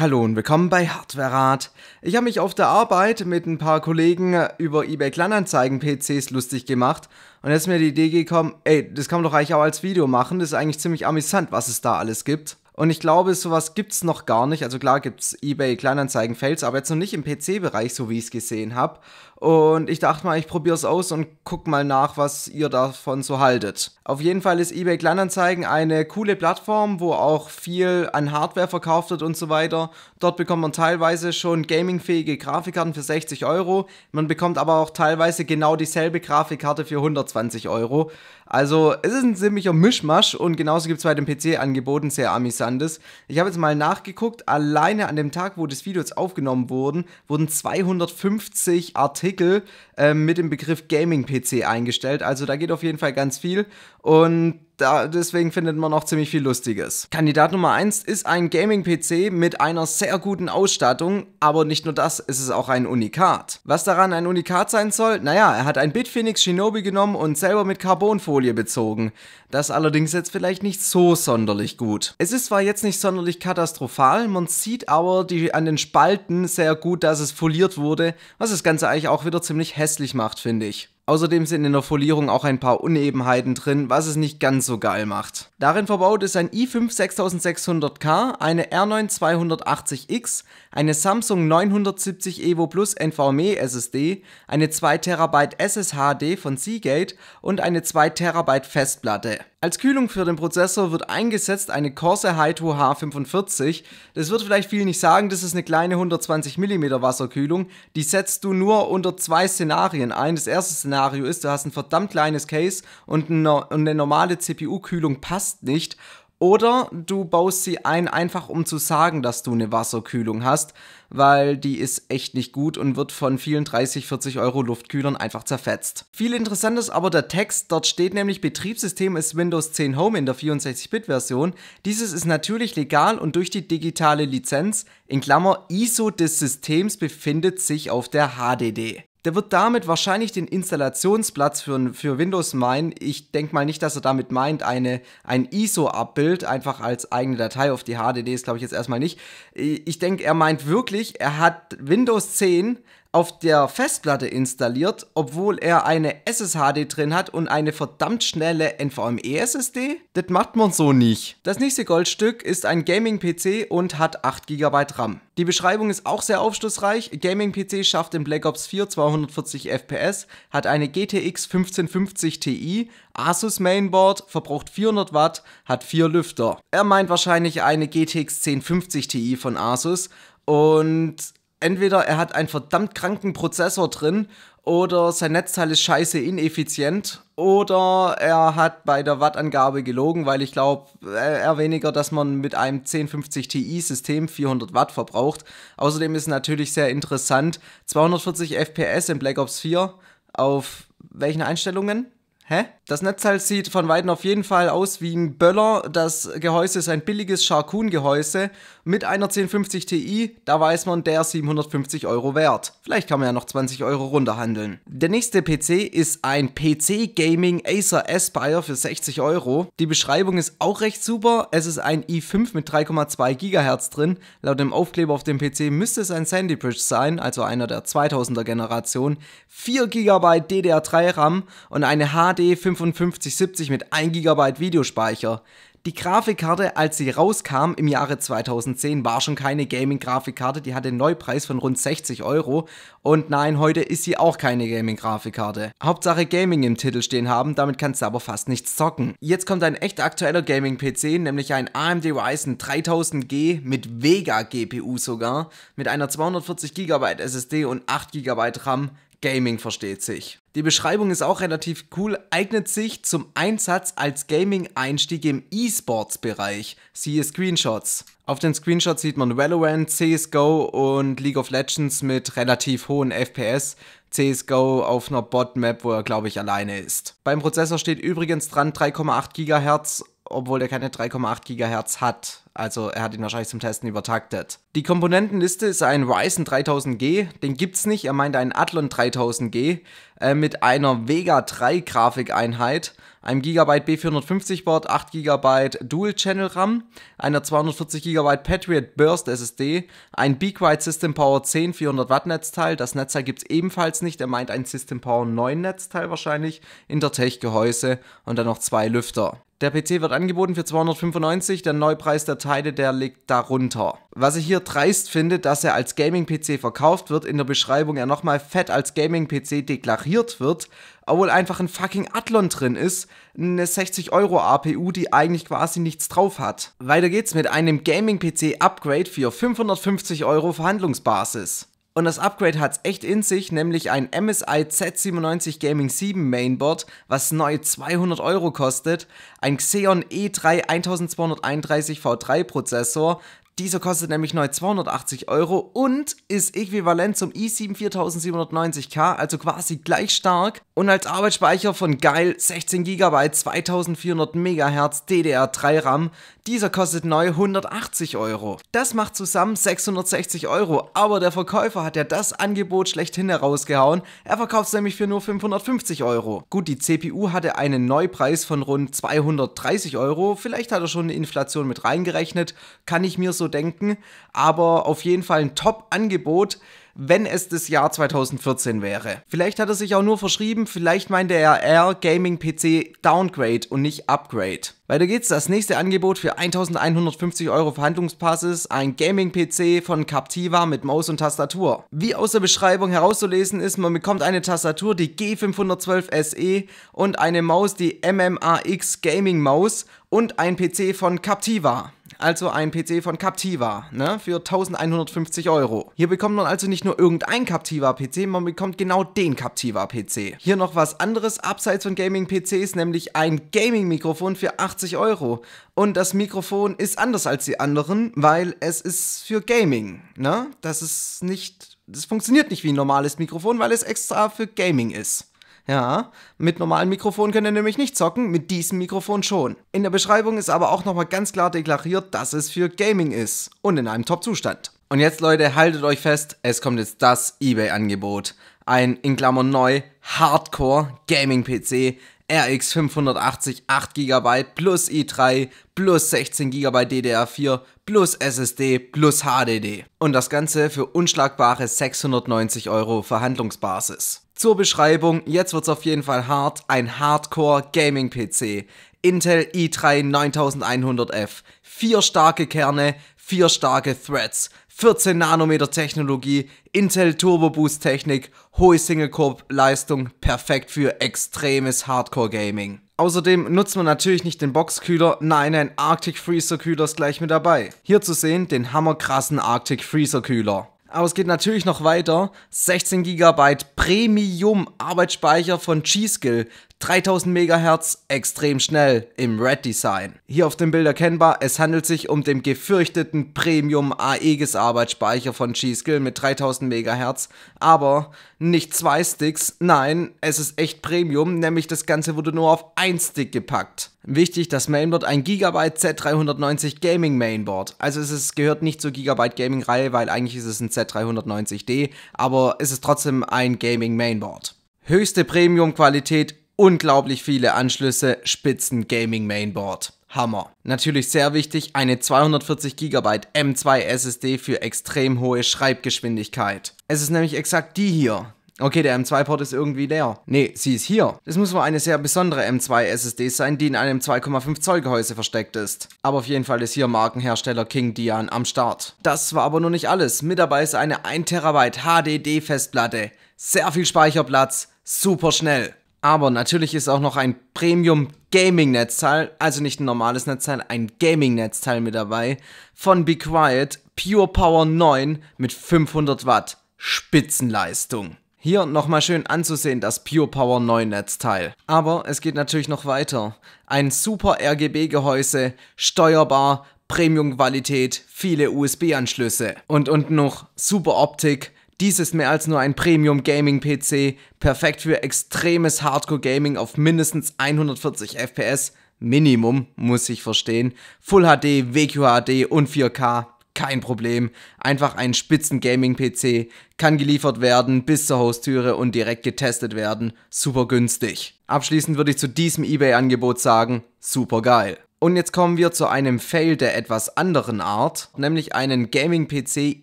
Hallo und willkommen bei Hardware Rat. Ich habe mich auf der Arbeit mit ein paar Kollegen äh, über eBay Kleinanzeigen PCs lustig gemacht und jetzt ist mir die Idee gekommen, ey, das kann man doch eigentlich auch als Video machen, das ist eigentlich ziemlich amüsant, was es da alles gibt. Und ich glaube, sowas gibt es noch gar nicht. Also klar gibt es eBay Kleinanzeigen Fails, aber jetzt noch nicht im PC Bereich, so wie ich es gesehen habe. Und ich dachte mal, ich probiere es aus und guck mal nach, was ihr davon so haltet. Auf jeden Fall ist eBay Kleinanzeigen eine coole Plattform, wo auch viel an Hardware verkauft wird und so weiter. Dort bekommt man teilweise schon gamingfähige Grafikkarten für 60 Euro. Man bekommt aber auch teilweise genau dieselbe Grafikkarte für 120 Euro. Also es ist ein ziemlicher Mischmasch und genauso gibt es bei den PC-Angeboten sehr amüsantes. Ich habe jetzt mal nachgeguckt, alleine an dem Tag, wo das Video jetzt aufgenommen wurde, wurden 250 Artikel Artikel ähm, mit dem Begriff Gaming-PC eingestellt. Also da geht auf jeden Fall ganz viel. Und da, deswegen findet man auch ziemlich viel Lustiges. Kandidat Nummer 1 ist ein Gaming-PC mit einer sehr guten Ausstattung, aber nicht nur das, es ist auch ein Unikat. Was daran ein Unikat sein soll? Naja, er hat ein Bitfinex Shinobi genommen und selber mit Carbonfolie bezogen. Das allerdings jetzt vielleicht nicht so sonderlich gut. Es ist zwar jetzt nicht sonderlich katastrophal, man sieht aber die, an den Spalten sehr gut, dass es foliert wurde, was das Ganze eigentlich auch wieder ziemlich hässlich macht, finde ich. Außerdem sind in der Folierung auch ein paar Unebenheiten drin, was es nicht ganz so geil macht. Darin verbaut ist ein i5 6600K, eine R9 280X, eine Samsung 970 EVO Plus NVMe SSD, eine 2 TB SSHD von Seagate und eine 2 TB Festplatte. Als Kühlung für den Prozessor wird eingesetzt eine Corsair Hydro H45. Das wird vielleicht viel nicht sagen, das ist eine kleine 120 mm Wasserkühlung. Die setzt du nur unter zwei Szenarien ein. Das erste Szenario ist, du hast ein verdammt kleines Case und eine normale CPU-Kühlung passt nicht. Oder du baust sie ein, einfach um zu sagen, dass du eine Wasserkühlung hast, weil die ist echt nicht gut und wird von vielen 30, 40 Euro Luftkühlern einfach zerfetzt. Viel interessanter ist aber der Text, dort steht nämlich Betriebssystem ist Windows 10 Home in der 64-Bit-Version. Dieses ist natürlich legal und durch die digitale Lizenz, in Klammer ISO des Systems befindet sich auf der HDD. Der wird damit wahrscheinlich den Installationsplatz für, für Windows meinen. Ich denke mal nicht, dass er damit meint, eine, ein ISO-Abbild einfach als eigene Datei auf die HDD ist, glaube ich jetzt erstmal nicht. Ich denke, er meint wirklich, er hat Windows 10 auf der Festplatte installiert, obwohl er eine SSHD drin hat und eine verdammt schnelle NVMe-SSD? Das macht man so nicht. Das nächste Goldstück ist ein Gaming-PC und hat 8 GB RAM. Die Beschreibung ist auch sehr aufschlussreich. Gaming-PC schafft in Black Ops 4 240 FPS, hat eine GTX 1550 Ti, Asus Mainboard, verbraucht 400 Watt, hat 4 Lüfter. Er meint wahrscheinlich eine GTX 1050 Ti von Asus und entweder er hat einen verdammt kranken Prozessor drin oder sein Netzteil ist scheiße ineffizient oder er hat bei der Wattangabe gelogen, weil ich glaube äh, eher weniger, dass man mit einem 1050 Ti System 400 Watt verbraucht. Außerdem ist natürlich sehr interessant 240 FPS in Black Ops 4 auf welchen Einstellungen? Hä? Das Netzteil sieht von Weitem auf jeden Fall aus wie ein Böller. Das Gehäuse ist ein billiges Charcoon-Gehäuse mit einer 1050 Ti. Da weiß man, der 750 Euro wert. Vielleicht kann man ja noch 20 Euro runterhandeln. Der nächste PC ist ein PC Gaming Acer Aspire für 60 Euro. Die Beschreibung ist auch recht super. Es ist ein i5 mit 3,2 GHz drin. Laut dem Aufkleber auf dem PC müsste es ein Sandy Bridge sein, also einer der 2000er Generation. 4 GB DDR3 RAM und eine HD HD 5570 mit 1 GB Videospeicher. Die Grafikkarte, als sie rauskam im Jahre 2010, war schon keine Gaming-Grafikkarte. Die hatte einen Neupreis von rund 60 Euro. Und nein, heute ist sie auch keine Gaming-Grafikkarte. Hauptsache Gaming im Titel stehen haben, damit kannst du aber fast nichts zocken. Jetzt kommt ein echt aktueller Gaming-PC, nämlich ein AMD Ryzen 3000G mit Vega-GPU sogar, mit einer 240 GB SSD und 8 GB RAM. Gaming versteht sich. Die Beschreibung ist auch relativ cool, eignet sich zum Einsatz als Gaming-Einstieg im E-Sports-Bereich, siehe Screenshots. Auf den Screenshots sieht man Valorant, CSGO und League of Legends mit relativ hohen FPS, CSGO auf einer Bot-Map, wo er glaube ich alleine ist. Beim Prozessor steht übrigens dran 3,8 GHz obwohl der keine 3,8 GHz hat. Also er hat ihn wahrscheinlich zum Testen übertaktet. Die Komponentenliste ist ein Ryzen 3000G, den gibt's nicht, er meint einen Athlon 3000G äh, mit einer Vega 3 Grafikeinheit, einem Gigabyte B450 Board, 8 GB Dual Channel RAM, einer 240 GB Patriot Burst SSD, ein BeakWide System Power 10 400 Watt Netzteil, das Netzteil gibt's ebenfalls nicht, er meint ein System Power 9 Netzteil wahrscheinlich, Intertech Gehäuse und dann noch zwei Lüfter. Der PC wird angeboten für 295, der Neupreis der Teile, der liegt darunter. Was ich hier dreist finde, dass er als Gaming-PC verkauft wird, in der Beschreibung er nochmal fett als Gaming-PC deklariert wird, obwohl einfach ein fucking Athlon drin ist, eine 60 Euro APU, die eigentlich quasi nichts drauf hat. Weiter geht's mit einem Gaming-PC-Upgrade für 550 Euro Verhandlungsbasis. Und das Upgrade hat es echt in sich, nämlich ein MSI Z97 Gaming 7 Mainboard, was neu 200 Euro kostet, ein Xeon E3 1231 V3 Prozessor, dieser kostet nämlich neu 280 Euro und ist äquivalent zum e i7 4790K, also quasi gleich stark. Und als Arbeitsspeicher von geil 16 GB 2400 MHz DDR3 RAM. Dieser kostet neu 180 Euro. Das macht zusammen 660 Euro, aber der Verkäufer hat ja das Angebot schlechthin herausgehauen. Er verkauft es nämlich für nur 550 Euro. Gut, die CPU hatte einen Neupreis von rund 230 Euro. Vielleicht hat er schon eine Inflation mit reingerechnet, kann ich mir so denken. Aber auf jeden Fall ein Top-Angebot wenn es das Jahr 2014 wäre. Vielleicht hat er sich auch nur verschrieben, vielleicht meinte er R Gaming PC Downgrade und nicht Upgrade. Weiter geht's, das nächste Angebot für 1150 Euro Verhandlungspass ist ein Gaming-PC von Captiva mit Maus und Tastatur. Wie aus der Beschreibung herauszulesen ist, man bekommt eine Tastatur, die G512 SE und eine Maus, die MMAX Gaming Maus und ein PC von Captiva also ein PC von Captiva, ne, für 1150 Euro. Hier bekommt man also nicht nur irgendein Captiva-PC, man bekommt genau den Captiva-PC. Hier noch was anderes abseits von Gaming-PCs, nämlich ein Gaming-Mikrofon für 80 Euro. Und das Mikrofon ist anders als die anderen, weil es ist für Gaming, ne? Das ist nicht, das funktioniert nicht wie ein normales Mikrofon, weil es extra für Gaming ist. Ja, mit normalen Mikrofon könnt ihr nämlich nicht zocken, mit diesem Mikrofon schon. In der Beschreibung ist aber auch nochmal ganz klar deklariert, dass es für Gaming ist und in einem Top-Zustand. Und jetzt Leute, haltet euch fest, es kommt jetzt das eBay-Angebot. Ein, in Klammern neu, Hardcore Gaming-PC RX 580 8 GB plus i3 plus 16 GB DDR4 plus SSD plus HDD. Und das Ganze für unschlagbare 690 Euro Verhandlungsbasis. Zur Beschreibung, jetzt wird's auf jeden Fall hart, ein Hardcore Gaming PC. Intel i3 9100F, vier starke Kerne, vier starke Threads, 14 Nanometer Technologie, Intel Turbo Boost Technik, hohe Single Core Leistung, perfekt für extremes Hardcore Gaming. Außerdem nutzt man natürlich nicht den Boxkühler, nein, ein Arctic Freezer Kühler ist gleich mit dabei. Hier zu sehen den hammerkrassen Arctic Freezer Kühler. Aber es geht natürlich noch weiter. 16 GB Premium Arbeitsspeicher von G-Skill, 3000 MHz extrem schnell im Red Design. Hier auf dem Bild erkennbar, es handelt sich um den gefürchteten Premium AEGIS Arbeitsspeicher von G-Skill mit 3000 MHz, aber nicht zwei Sticks, nein, es ist echt Premium, nämlich das Ganze wurde nur auf ein Stick gepackt. Wichtig, das Mainboard ein Gigabyte Z390 Gaming Mainboard. Also es ist, gehört nicht zur Gigabyte Gaming Reihe, weil eigentlich ist es ein Z390D, aber es ist trotzdem ein Gaming Mainboard. Höchste Premium-Qualität unglaublich viele Anschlüsse, Spitzen Gaming Mainboard. Hammer. Natürlich sehr wichtig, eine 240 GB M2 SSD für extrem hohe Schreibgeschwindigkeit. Es ist nämlich exakt die hier, Okay, der M2-Port ist irgendwie leer. Nee, sie ist hier. Das muss wohl eine sehr besondere M2-SSD sein, die in einem 2,5 Zoll Gehäuse versteckt ist. Aber auf jeden Fall ist hier Markenhersteller King Dian am Start. Das war aber nur nicht alles. Mit dabei ist eine 1 tb HDD-Festplatte. Sehr viel Speicherplatz, super schnell. Aber natürlich ist auch noch ein Premium Gaming Netzteil, also nicht ein normales Netzteil, ein Gaming Netzteil mit dabei von Be Quiet Pure Power 9 mit 500 Watt Spitzenleistung. Hier nochmal schön anzusehen das Pure Power 9 Netzteil. Aber es geht natürlich noch weiter. Ein super RGB Gehäuse, steuerbar, Premium Qualität, viele USB Anschlüsse und unten noch super Optik dies ist mehr als nur ein Premium Gaming PC, perfekt für extremes Hardcore Gaming auf mindestens 140 FPS, Minimum, muss ich verstehen, Full HD, WQHD und 4K, kein Problem. Einfach ein spitzen Gaming PC, kann geliefert werden bis zur Haustüre und direkt getestet werden, super günstig. Abschließend würde ich zu diesem eBay Angebot sagen, super geil. Und jetzt kommen wir zu einem Fail der etwas anderen Art, nämlich einen Gaming-PC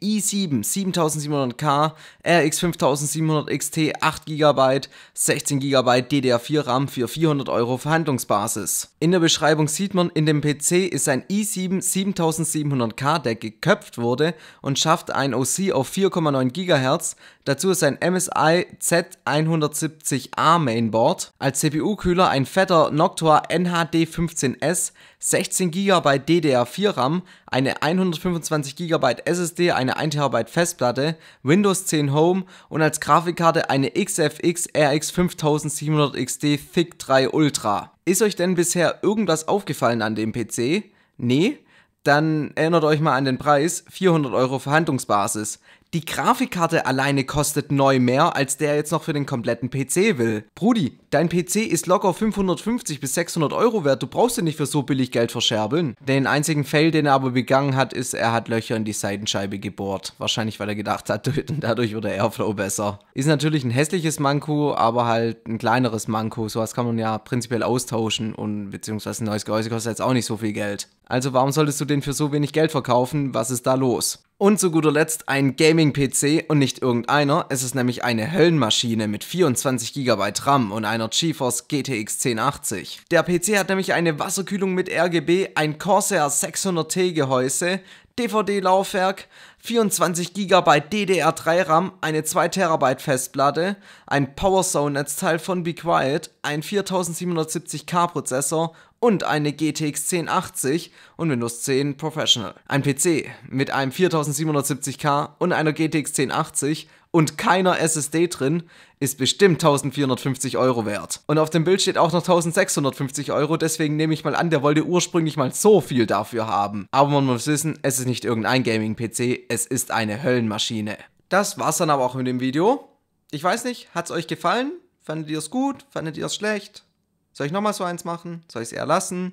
i7 7700K, RX 5700 XT, 8 GB, 16 GB DDR4 RAM für 400 Euro Verhandlungsbasis. In der Beschreibung sieht man, in dem PC ist ein i7 7700K, der geköpft wurde und schafft ein OC auf 4,9 GHz, dazu ist ein MSI Z170A Mainboard, als CPU-Kühler ein fetter Noctua NHD 15S, 16 GB DDR4 RAM, eine 125 GB SSD, eine 1 TB Festplatte, Windows 10 Home und als Grafikkarte eine XFX RX 5700 XT Thick 3 Ultra. Ist euch denn bisher irgendwas aufgefallen an dem PC? Nee? Dann erinnert euch mal an den Preis, 400 Euro Verhandlungsbasis. Die Grafikkarte alleine kostet neu mehr, als der jetzt noch für den kompletten PC will. Brudi, dein PC ist locker 550 bis 600 Euro wert, du brauchst ihn nicht für so billig Geld verscherbeln. Den einzigen Fail, den er aber begangen hat, ist, er hat Löcher in die Seitenscheibe gebohrt. Wahrscheinlich, weil er gedacht hat, dadurch wird der Airflow besser. Ist natürlich ein hässliches Manko, aber halt ein kleineres Manko. Sowas kann man ja prinzipiell austauschen und beziehungsweise ein neues Gehäuse kostet jetzt auch nicht so viel Geld. Also warum solltest du den für so wenig Geld verkaufen? Was ist da los? Und zu guter Letzt ein Gaming-PC und nicht irgendeiner, es ist nämlich eine Höllenmaschine mit 24 GB RAM und einer GeForce GTX 1080. Der PC hat nämlich eine Wasserkühlung mit RGB, ein Corsair 600T Gehäuse, DVD-Laufwerk, 24 GB DDR3 RAM, eine 2 TB Festplatte, ein PowerZone-Netzteil von Be Quiet, ein 4770K Prozessor und eine GTX 1080 und Windows 10 Professional. Ein PC mit einem 4770K und einer GTX 1080 und keiner SSD drin, ist bestimmt 1450 Euro wert. Und auf dem Bild steht auch noch 1650 Euro, deswegen nehme ich mal an, der wollte ursprünglich mal so viel dafür haben. Aber man muss wissen, es ist nicht irgendein Gaming-PC, es ist eine Höllenmaschine. Das war's dann aber auch mit dem Video. Ich weiß nicht, hat's euch gefallen? Fandet ihr es gut? Fandet ihr es schlecht? Soll ich nochmal so eins machen? Soll ich es eher lassen?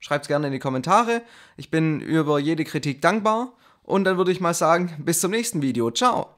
Schreibt es gerne in die Kommentare. Ich bin über jede Kritik dankbar. Und dann würde ich mal sagen, bis zum nächsten Video. Ciao.